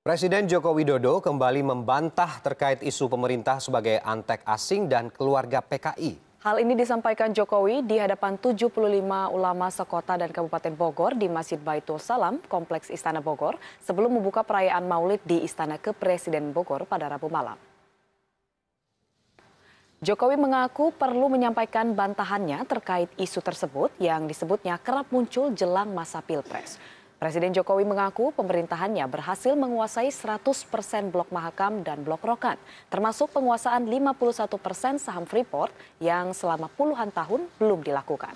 Presiden Joko Widodo kembali membantah terkait isu pemerintah sebagai antek asing dan keluarga PKI. Hal ini disampaikan Jokowi di hadapan 75 ulama sekota dan Kabupaten Bogor di Masjid Baitul Salam, Kompleks Istana Bogor, sebelum membuka perayaan maulid di Istana Kepresiden Bogor pada Rabu malam. Jokowi mengaku perlu menyampaikan bantahannya terkait isu tersebut yang disebutnya kerap muncul jelang masa Pilpres. Presiden Jokowi mengaku pemerintahannya berhasil menguasai 100 persen Blok Mahakam dan Blok Rokan, termasuk penguasaan 51 persen saham Freeport yang selama puluhan tahun belum dilakukan.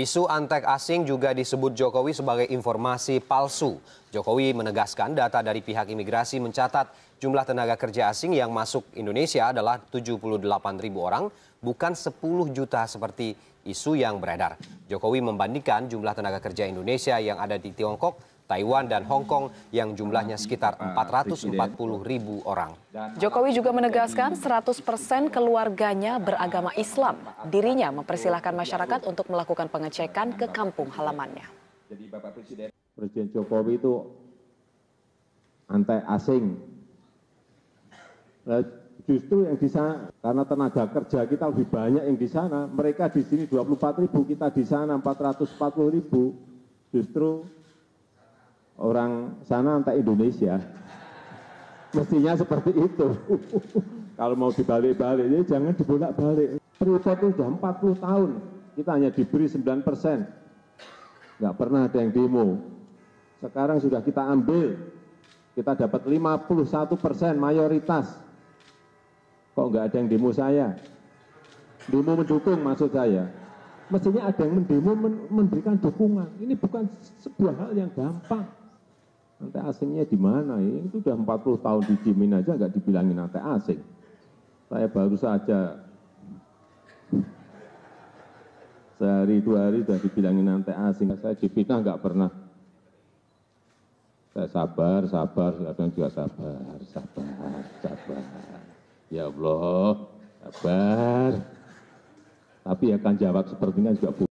Isu antek asing juga disebut Jokowi sebagai informasi palsu. Jokowi menegaskan data dari pihak imigrasi mencatat jumlah tenaga kerja asing yang masuk Indonesia adalah 78 ribu orang, bukan 10 juta seperti isu yang beredar. Jokowi membandingkan jumlah tenaga kerja Indonesia yang ada di Tiongkok Taiwan, dan Hong Kong yang jumlahnya sekitar 440 ah, ribu orang. Jokowi juga menegaskan 100% keluarganya beragama Islam. Dirinya mempersilahkan masyarakat untuk melakukan pengecekan ke kampung halamannya. Jadi Bapak Presiden, Presiden Jokowi itu antai asing. Eh, justru yang di sana, karena tenaga kerja kita lebih banyak yang di sana, mereka di sini 24 ribu, kita di sana 440 ribu, justru orang sana entah Indonesia. Mestinya seperti itu. Kalau mau dibalik-balik, ya jangan dibolak-balik. Freeport itu sudah 40 tahun, kita hanya diberi 9 persen. Nggak pernah ada yang demo. Sekarang sudah kita ambil, kita dapat 51 persen mayoritas. Kok nggak ada yang demo saya? Demo mendukung maksud saya. Mestinya ada yang mendemo memberikan dukungan. Ini bukan sebuah hal yang gampang nanti asingnya di mana ya? Itu sudah 40 tahun di Jimin aja nggak dibilangin nanti asing. Saya baru saja sehari dua hari sudah dibilangin nanti asing. Saya difitnah nggak pernah. Saya sabar, sabar, kadang juga sabar, sabar, sabar. Ya Allah, sabar. Tapi akan jawab jawab sepertinya juga